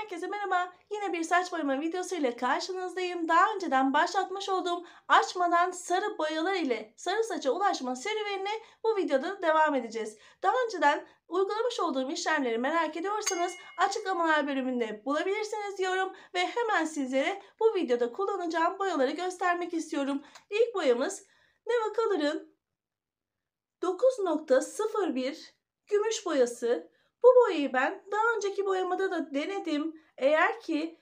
herkese merhaba. Yine bir saç boyama videosu ile karşınızdayım. Daha önceden başlatmış olduğum açmadan sarı boyalar ile sarı saça ulaşma serüvenine bu videoda devam edeceğiz. Daha önceden uygulamış olduğum işlemleri merak ediyorsanız açıklamalar bölümünde bulabilirsiniz diyorum ve hemen sizlere bu videoda kullanacağım boyaları göstermek istiyorum. İlk boyamız Neva Color'ın 9.01 gümüş boyası bu boyayı ben daha önceki boyamada da denedim. Eğer ki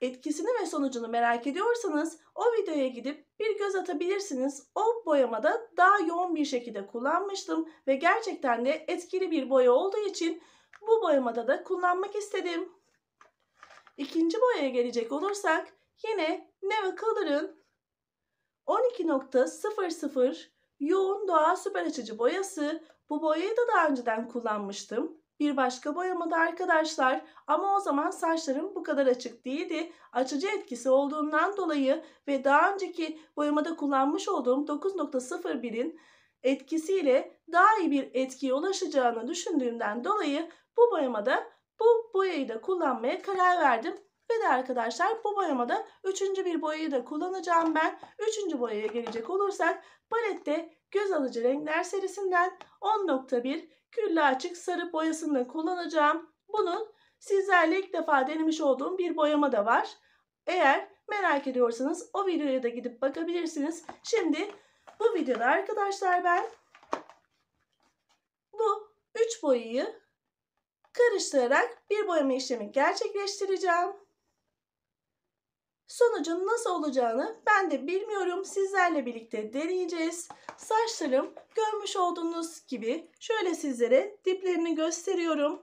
etkisini ve sonucunu merak ediyorsanız o videoya gidip bir göz atabilirsiniz. O boyamada daha yoğun bir şekilde kullanmıştım ve gerçekten de etkili bir boya olduğu için bu boyamada da kullanmak istedim. İkinci boyaya gelecek olursak yine Neva Color'ın 12.00 yoğun doğa süper açıcı boyası. Bu boyayı da daha önceden kullanmıştım. Bir başka boyamada arkadaşlar ama o zaman saçlarım bu kadar açık değildi. Açıcı etkisi olduğundan dolayı ve daha önceki boyamada kullanmış olduğum 9.01'in etkisiyle daha iyi bir etkiye ulaşacağını düşündüğümden dolayı bu boyamada bu boyayı da kullanmaya karar verdim. Ve de arkadaşlar bu boyamada üçüncü bir boyayı da kullanacağım ben. Üçüncü boyaya gelecek olursak palette göz alıcı renkler serisinden 10.1 küllü açık sarı boyasını kullanacağım. Bunun sizlerle ilk defa denemiş olduğum bir boyama da var. Eğer merak ediyorsanız o videoya da gidip bakabilirsiniz. Şimdi bu videoda arkadaşlar ben bu 3 boyayı karıştırarak bir boyama işlemi gerçekleştireceğim. Sonucun nasıl olacağını ben de bilmiyorum. Sizlerle birlikte deneyeceğiz. Saçlarım görmüş olduğunuz gibi şöyle sizlere diplerini gösteriyorum.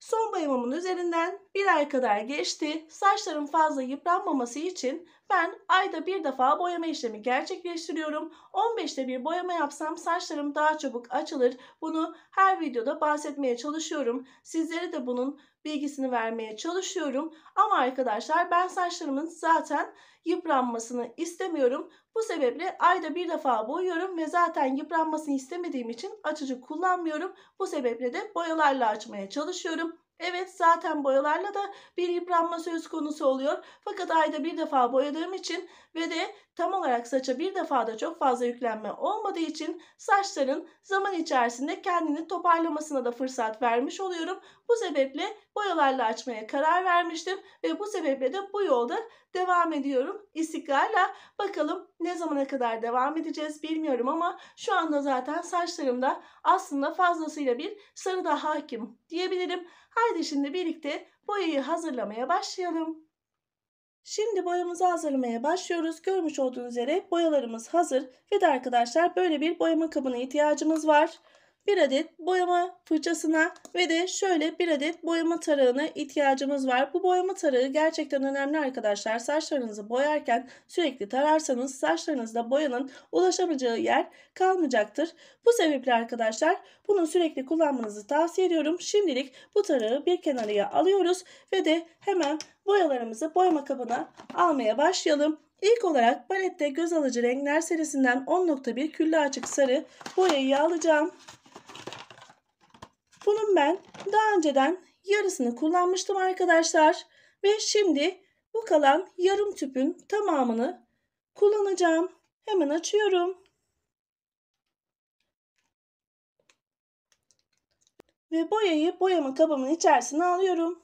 Son bayamamın üzerinden bir ay kadar geçti. Saçlarım fazla yıpranmaması için ben ayda bir defa boyama işlemi gerçekleştiriyorum. 15'te bir boyama yapsam saçlarım daha çabuk açılır. Bunu her videoda bahsetmeye çalışıyorum. Sizlere de bunun bilgisini vermeye çalışıyorum. Ama arkadaşlar ben saçlarımın zaten yıpranmasını istemiyorum. Bu sebeple ayda bir defa boyuyorum ve zaten yıpranmasını istemediğim için açıcı kullanmıyorum. Bu sebeple de boyalarla açmaya çalışıyorum. Evet zaten boyalarla da bir yıpranma söz konusu oluyor. Fakat ayda bir defa boyadığım için ve de tam olarak saça bir defa da çok fazla yüklenme olmadığı için saçların zaman içerisinde kendini toparlamasına da fırsat vermiş oluyorum. Bu sebeple boyalarla açmaya karar vermiştim ve bu sebeple de bu yolda devam ediyorum. İstikrarla bakalım ne zamana kadar devam edeceğiz bilmiyorum ama şu anda zaten saçlarımda aslında fazlasıyla bir sarı da hakim diyebilirim. Haydi şimdi birlikte boyayı hazırlamaya başlayalım. Şimdi boyamızı hazırlamaya başlıyoruz. Görmüş olduğunuz üzere boyalarımız hazır. Ve de arkadaşlar böyle bir boyama kabına ihtiyacımız var bir adet boyama fırçasına ve de şöyle bir adet boyama tarağına ihtiyacımız var. Bu boyama tarağı gerçekten önemli arkadaşlar. Saçlarınızı boyarken sürekli tararsanız saçlarınızda boyanın ulaşamayacağı yer kalmayacaktır. Bu sebeple arkadaşlar bunu sürekli kullanmanızı tavsiye ediyorum. Şimdilik bu tarağı bir kenarıya alıyoruz ve de hemen boyalarımızı boyama kabına almaya başlayalım. İlk olarak palette göz alıcı renkler serisinden 10.1 küllü açık sarı boyayı alacağım. Bunun ben daha önceden yarısını kullanmıştım arkadaşlar. Ve şimdi bu kalan yarım tüpün tamamını kullanacağım. Hemen açıyorum. Ve boyayı boyama kabımın içerisine alıyorum.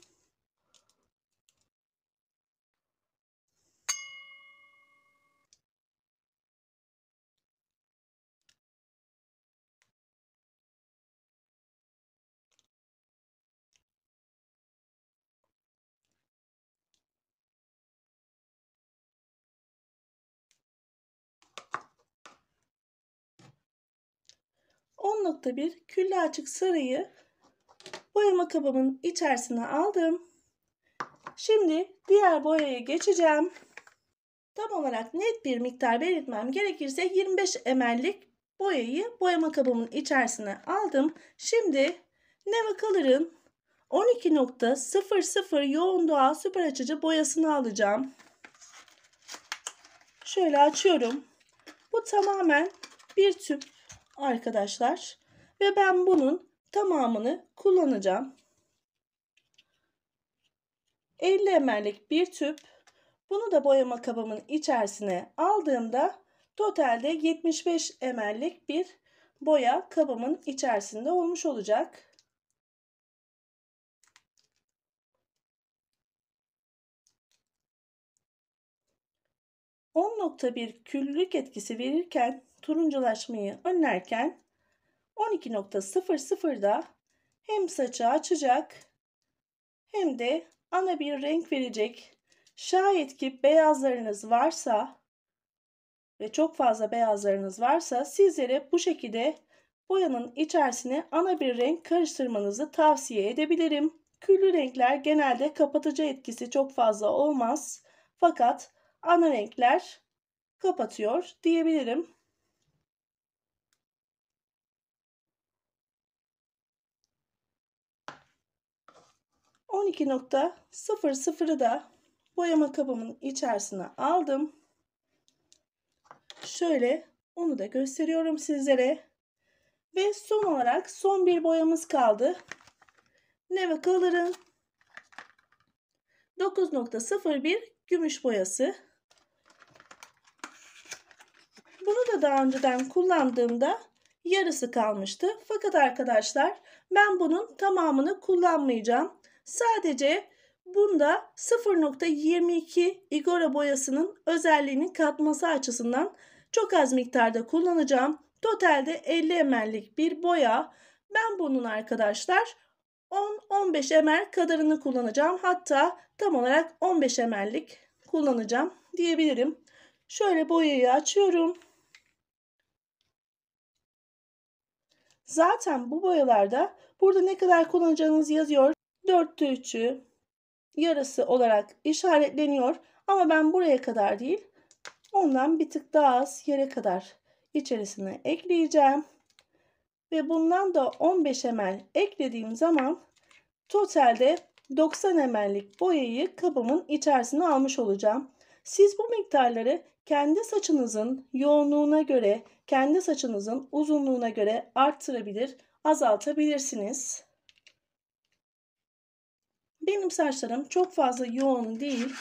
10.1 külle açık sarıyı boyama kabımın içerisine aldım. Şimdi diğer boyaya geçeceğim. Tam olarak net bir miktar belirtmem gerekirse 25 ml'lik boyayı boyama kabımın içerisine aldım. Şimdi Neva Color'ın 12.00 yoğun doğal süper açıcı boyasını alacağım. Şöyle açıyorum. Bu tamamen bir tüp arkadaşlar. Ve ben bunun tamamını kullanacağım. 50 ml'lik bir tüp. Bunu da boyama kabımın içerisine aldığımda totalde 75 ml'lik bir boya kabımın içerisinde olmuş olacak. %10.1 küllülük etkisi verirken turunculaşmayı önlerken 12.00'da hem saçı açacak hem de ana bir renk verecek. Şayet ki beyazlarınız varsa ve çok fazla beyazlarınız varsa sizlere bu şekilde boyanın içerisine ana bir renk karıştırmanızı tavsiye edebilirim. Küllü renkler genelde kapatıcı etkisi çok fazla olmaz. Fakat ana renkler kapatıyor diyebilirim. 12.00'ı da boyama kabımın içerisine aldım. Şöyle onu da gösteriyorum sizlere. Ve son olarak son bir boyamız kaldı. Neva Color'ın 9.01 gümüş boyası. Bunu da daha önceden kullandığımda yarısı kalmıştı. Fakat arkadaşlar ben bunun tamamını kullanmayacağım. Sadece bunda 0.22 Igora boyasının özelliğini katması açısından çok az miktarda kullanacağım. Totalde 50 ml'lik bir boya. Ben bunun arkadaşlar 10-15 ml kadarını kullanacağım. Hatta tam olarak 15 ml'lik kullanacağım diyebilirim. Şöyle boyayı açıyorum. Zaten bu boyalarda burada ne kadar kullanacağınız yazıyor dörtte üçü yarısı olarak işaretleniyor. Ama ben buraya kadar değil ondan bir tık daha az yere kadar içerisine ekleyeceğim. Ve bundan da 15 ml eklediğim zaman totalde 90 ml'lik boyayı kabımın içerisine almış olacağım. Siz bu miktarları kendi saçınızın yoğunluğuna göre, kendi saçınızın uzunluğuna göre arttırabilir, azaltabilirsiniz. Benim saçlarım çok fazla yoğun değil.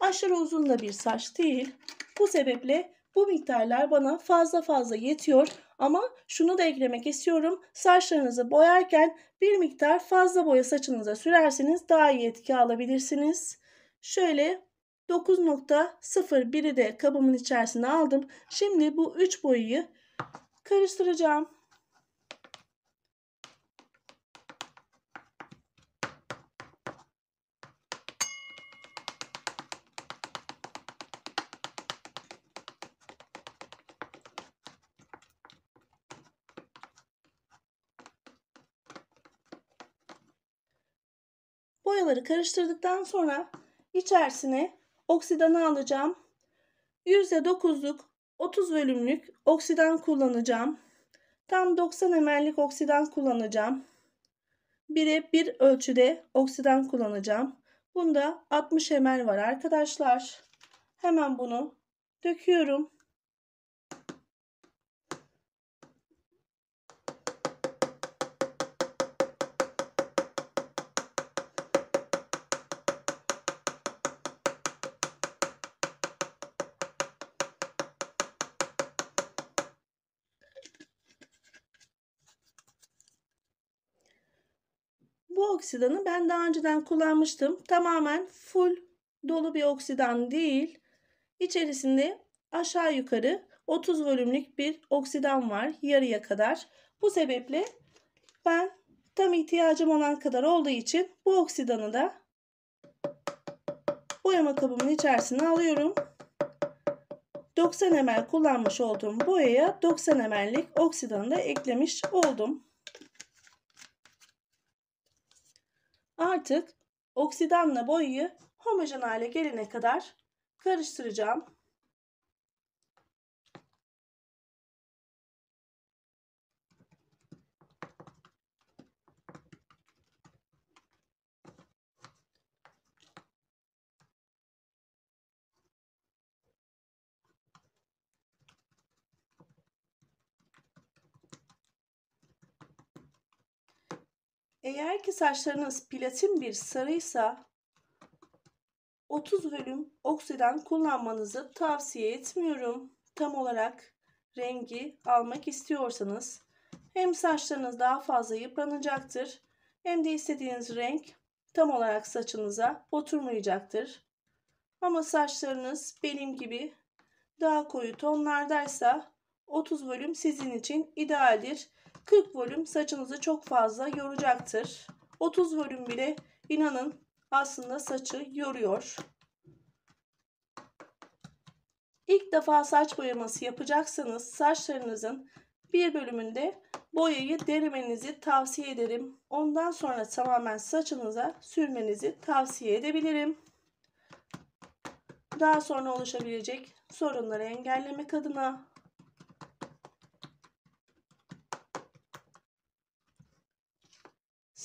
Aşırı uzun da bir saç değil. Bu sebeple bu miktarlar bana fazla fazla yetiyor ama şunu da eklemek istiyorum. Saçlarınızı boyarken bir miktar fazla boya saçınıza sürerseniz daha iyi etki alabilirsiniz. Şöyle 9.01'i de kabımın içerisine aldım. Şimdi bu 3 boyayı karıştıracağım. boyaları karıştırdıktan sonra içerisine oksidanı alacağım. %9'luk 30 bölümlük oksidan kullanacağım. Tam 90 ml'lik oksidan kullanacağım. 1'e 1 ölçüde oksidan kullanacağım. Bunda 60 ml var arkadaşlar. Hemen bunu döküyorum. oksidanı ben daha önceden kullanmıştım. Tamamen full dolu bir oksidan değil. İçerisinde aşağı yukarı 30 volümlük bir oksidan var yarıya kadar. Bu sebeple ben tam ihtiyacım olan kadar olduğu için bu oksidanı da boyama kabımın içerisine alıyorum. 90 ml kullanmış olduğum boyaya 90 ml'lik oksidanı da eklemiş oldum. Artık oksidanla boyayı homojen hale gelene kadar karıştıracağım. Eğer ki saçlarınız platin bir sarıysa 30 bölüm oksidan kullanmanızı tavsiye etmiyorum. Tam olarak rengi almak istiyorsanız hem saçlarınız daha fazla yıpranacaktır hem de istediğiniz renk tam olarak saçınıza oturmayacaktır. Ama saçlarınız benim gibi daha koyu tonlardaysa 30 bölüm sizin için idealdir. 40 volüm saçınızı çok fazla yoracaktır. 30 volüm bile inanın aslında saçı yoruyor. İlk defa saç boyaması yapacaksanız saçlarınızın bir bölümünde boyayı denemenizi tavsiye ederim. Ondan sonra tamamen saçınıza sürmenizi tavsiye edebilirim. Daha sonra oluşabilecek sorunları engellemek adına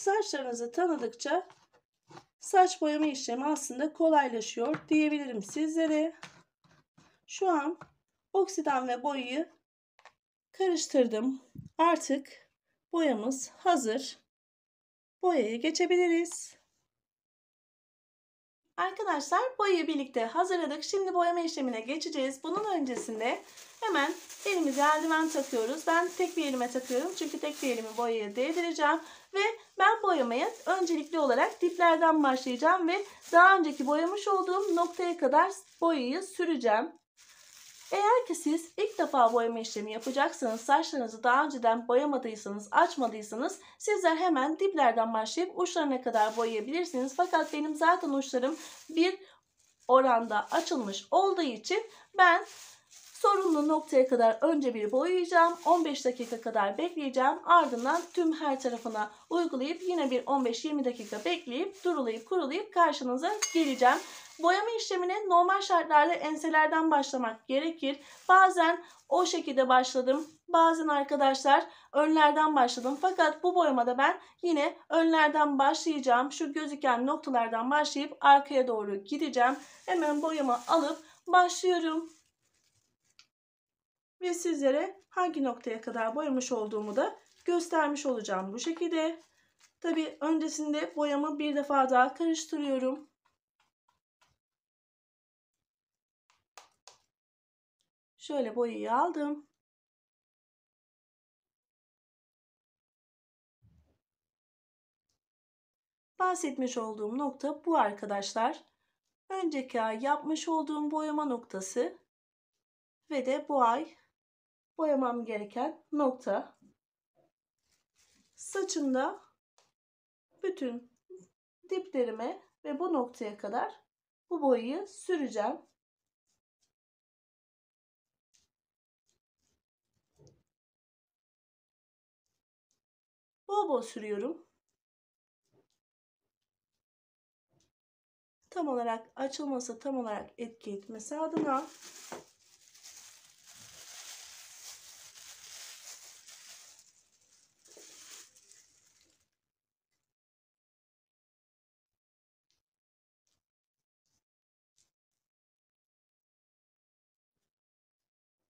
Saçlarınızı tanıdıkça saç boyama işlemi aslında kolaylaşıyor diyebilirim sizlere. Şu an oksidan ve boyayı karıştırdım. Artık boyamız hazır. Boyaya geçebiliriz. Arkadaşlar boyayı birlikte hazırladık. Şimdi boyama işlemine geçeceğiz. Bunun öncesinde hemen elimize eldiven takıyoruz. Ben tek bir elime takıyorum. Çünkü tek bir elimi boyaya değdireceğim. Ve ben boyamaya öncelikli olarak diplerden başlayacağım ve daha önceki boyamış olduğum noktaya kadar boyayı süreceğim. Eğer ki siz ilk defa boyama işlemi yapacaksanız, saçlarınızı daha önceden boyamadıysanız, açmadıysanız sizler hemen diplerden başlayıp uçlarına kadar boyayabilirsiniz. Fakat benim zaten uçlarım bir oranda açılmış olduğu için ben Sorunlu noktaya kadar önce bir boyayacağım. 15 dakika kadar bekleyeceğim. Ardından tüm her tarafına uygulayıp yine bir 15-20 dakika bekleyip durulayıp kurulayıp karşınıza geleceğim. Boyama işlemine normal şartlarla enselerden başlamak gerekir. Bazen o şekilde başladım. Bazen arkadaşlar önlerden başladım. Fakat bu boyamada ben yine önlerden başlayacağım. Şu gözüken noktalardan başlayıp arkaya doğru gideceğim. Hemen boyama alıp başlıyorum ve sizlere hangi noktaya kadar boyamış olduğumu da göstermiş olacağım bu şekilde. Tabi öncesinde boyamı bir defa daha karıştırıyorum. Şöyle boyayı aldım. Bahsetmiş olduğum nokta bu arkadaşlar. Önceki ay yapmış olduğum boyama noktası ve de bu ay boyamam gereken nokta. Saçımda bütün diplerime ve bu noktaya kadar bu boyayı süreceğim. Bol bol sürüyorum. Tam olarak açılmasa tam olarak etki etmesi adına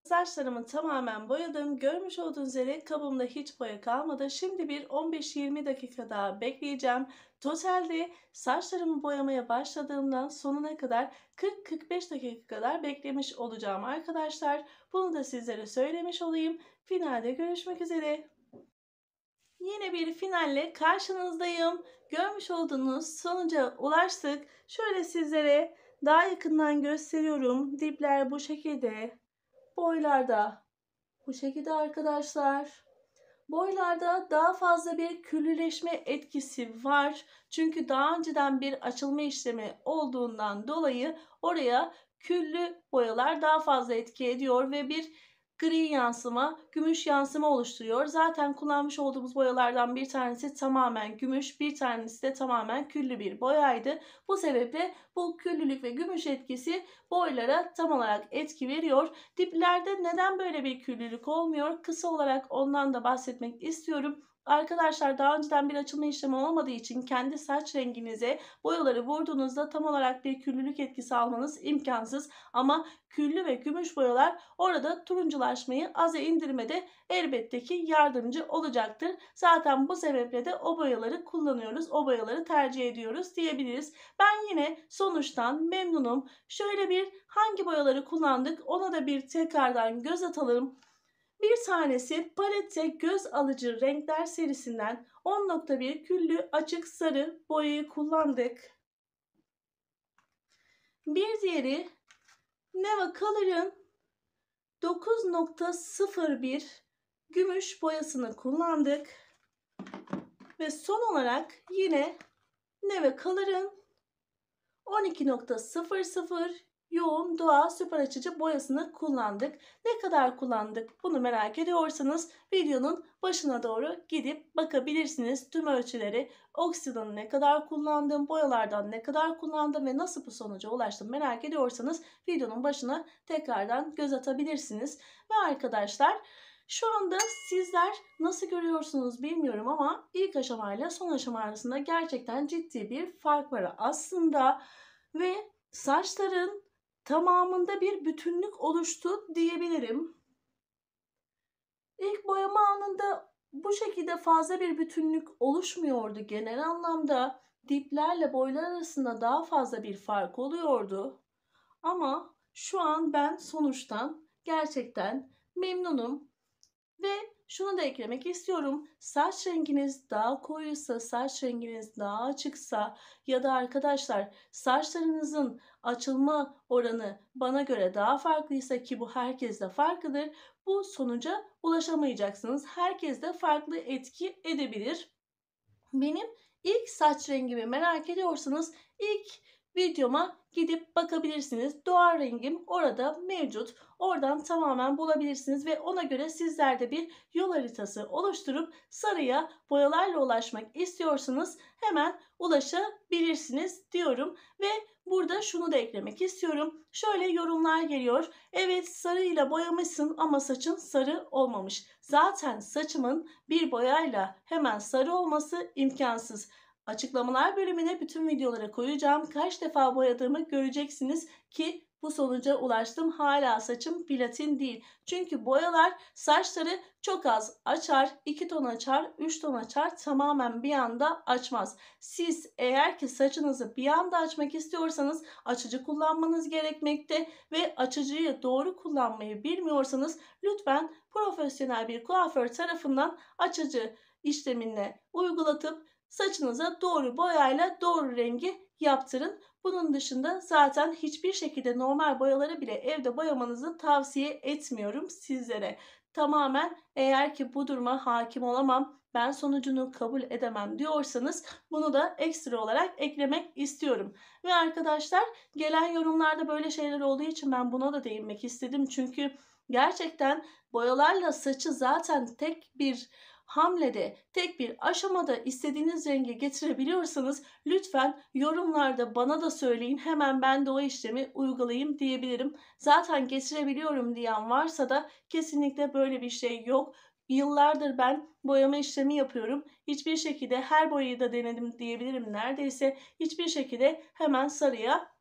Saçlarımı tamamen boyadım. Görmüş olduğunuz üzere kabımda hiç boya kalmadı. Şimdi bir 15-20 dakika daha bekleyeceğim. Totalde saçlarımı boyamaya başladığımdan sonuna kadar 40-45 dakika kadar beklemiş olacağım arkadaşlar. Bunu da sizlere söylemiş olayım. Finalde görüşmek üzere. Yine bir finalle karşınızdayım. Görmüş olduğunuz sonuca ulaştık. Şöyle sizlere daha yakından gösteriyorum. Dipler bu şekilde boylarda. Bu şekilde arkadaşlar. Boylarda daha fazla bir küllüleşme etkisi var. Çünkü daha önceden bir açılma işlemi olduğundan dolayı oraya küllü boyalar daha fazla etki ediyor ve bir gri yansıma, gümüş yansıma oluşturuyor. Zaten kullanmış olduğumuz boyalardan bir tanesi tamamen gümüş, bir tanesi de tamamen küllü bir boyaydı. Bu sebeple bu küllülük ve gümüş etkisi boylara tam olarak etki veriyor. Diplerde neden böyle bir küllülük olmuyor? Kısa olarak ondan da bahsetmek istiyorum. Arkadaşlar daha önceden bir açılma işlemi olmadığı için kendi saç renginize boyaları vurduğunuzda tam olarak bir küllülük etkisi almanız imkansız. Ama küllü ve gümüş boyalar orada turunculaşmayı aza indirmede elbette ki yardımcı olacaktır. Zaten bu sebeple de o boyaları kullanıyoruz, o boyaları tercih ediyoruz diyebiliriz. Ben yine sonuçtan memnunum. Şöyle bir hangi boyaları kullandık ona da bir tekrardan göz atalım. Bir tanesi palette göz alıcı renkler serisinden 10.1 küllü açık sarı boyayı kullandık. Bir diğeri Neva Color'ın 9.01 gümüş boyasını kullandık. Ve son olarak yine Neva Color'ın 12.00 yoğun doğal süper açıcı boyasını kullandık. Ne kadar kullandık bunu merak ediyorsanız videonun başına doğru gidip bakabilirsiniz. Tüm ölçüleri oksidanı ne kadar kullandım, boyalardan ne kadar kullandım ve nasıl bu sonuca ulaştım merak ediyorsanız videonun başına tekrardan göz atabilirsiniz. Ve arkadaşlar şu anda sizler nasıl görüyorsunuz bilmiyorum ama ilk aşamayla son aşama arasında gerçekten ciddi bir fark var aslında. Ve saçların tamamında bir bütünlük oluştu diyebilirim. İlk boyama anında bu şekilde fazla bir bütünlük oluşmuyordu. Genel anlamda diplerle boylar arasında daha fazla bir fark oluyordu. Ama şu an ben sonuçtan gerçekten memnunum ve şunu da eklemek istiyorum. Saç renginiz daha koyuysa, saç renginiz daha açıksa ya da arkadaşlar saçlarınızın açılma oranı bana göre daha farklıysa ki bu herkeste farklıdır. Bu sonuca ulaşamayacaksınız. Herkes de farklı etki edebilir. Benim ilk saç rengimi merak ediyorsanız ilk videoma gidip bakabilirsiniz. Doğa rengim orada mevcut. Oradan tamamen bulabilirsiniz ve ona göre sizlerde bir yol haritası oluşturup sarıya boyalarla ulaşmak istiyorsanız hemen ulaşabilirsiniz diyorum ve Burada şunu da eklemek istiyorum. Şöyle yorumlar geliyor. Evet sarıyla boyamışsın ama saçın sarı olmamış. Zaten saçımın bir boyayla hemen sarı olması imkansız. Açıklamalar bölümüne bütün videolara koyacağım. Kaç defa boyadığımı göreceksiniz ki bu sonuca ulaştım. Hala saçım platin değil. Çünkü boyalar saçları çok az açar, 2 ton açar, 3 ton açar, tamamen bir anda açmaz. Siz eğer ki saçınızı bir anda açmak istiyorsanız açıcı kullanmanız gerekmekte ve açıcıyı doğru kullanmayı bilmiyorsanız lütfen profesyonel bir kuaför tarafından açıcı işlemine uygulatıp Saçınıza doğru boyayla doğru rengi yaptırın. Bunun dışında zaten hiçbir şekilde normal boyaları bile evde boyamanızı tavsiye etmiyorum sizlere. Tamamen eğer ki bu duruma hakim olamam, ben sonucunu kabul edemem diyorsanız bunu da ekstra olarak eklemek istiyorum. Ve arkadaşlar gelen yorumlarda böyle şeyler olduğu için ben buna da değinmek istedim. Çünkü gerçekten boyalarla saçı zaten tek bir hamlede tek bir aşamada istediğiniz rengi getirebiliyorsanız lütfen yorumlarda bana da söyleyin hemen ben de o işlemi uygulayayım diyebilirim. Zaten getirebiliyorum diyen varsa da kesinlikle böyle bir şey yok. Yıllardır ben boyama işlemi yapıyorum. Hiçbir şekilde her boyayı da denedim diyebilirim neredeyse. Hiçbir şekilde hemen sarıya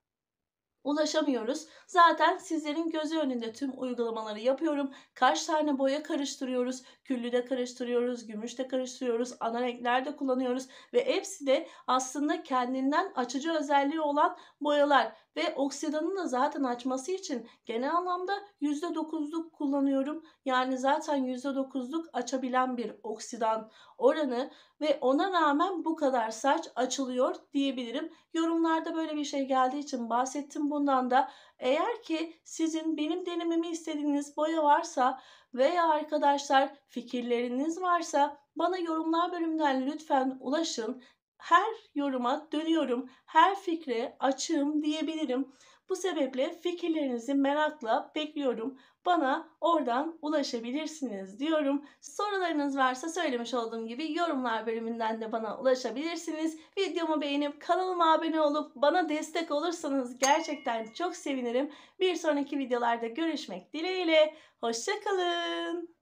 ulaşamıyoruz. Zaten sizlerin gözü önünde tüm uygulamaları yapıyorum. Kaç tane boya karıştırıyoruz, küllü de karıştırıyoruz, gümüş de karıştırıyoruz, ana renkler de kullanıyoruz ve hepsi de aslında kendinden açıcı özelliği olan boyalar ve oksidanın da zaten açması için genel anlamda %9'luk kullanıyorum. Yani zaten %9'luk açabilen bir oksidan oranı ve ona rağmen bu kadar saç açılıyor diyebilirim. Yorumlarda böyle bir şey geldiği için bahsettim bundan da. Eğer ki sizin benim denememi istediğiniz boya varsa veya arkadaşlar fikirleriniz varsa bana yorumlar bölümünden lütfen ulaşın her yoruma dönüyorum, her fikre açığım diyebilirim. Bu sebeple fikirlerinizi merakla bekliyorum. Bana oradan ulaşabilirsiniz diyorum. Sorularınız varsa söylemiş olduğum gibi yorumlar bölümünden de bana ulaşabilirsiniz. Videomu beğenip kanalıma abone olup bana destek olursanız gerçekten çok sevinirim. Bir sonraki videolarda görüşmek dileğiyle. Hoşçakalın.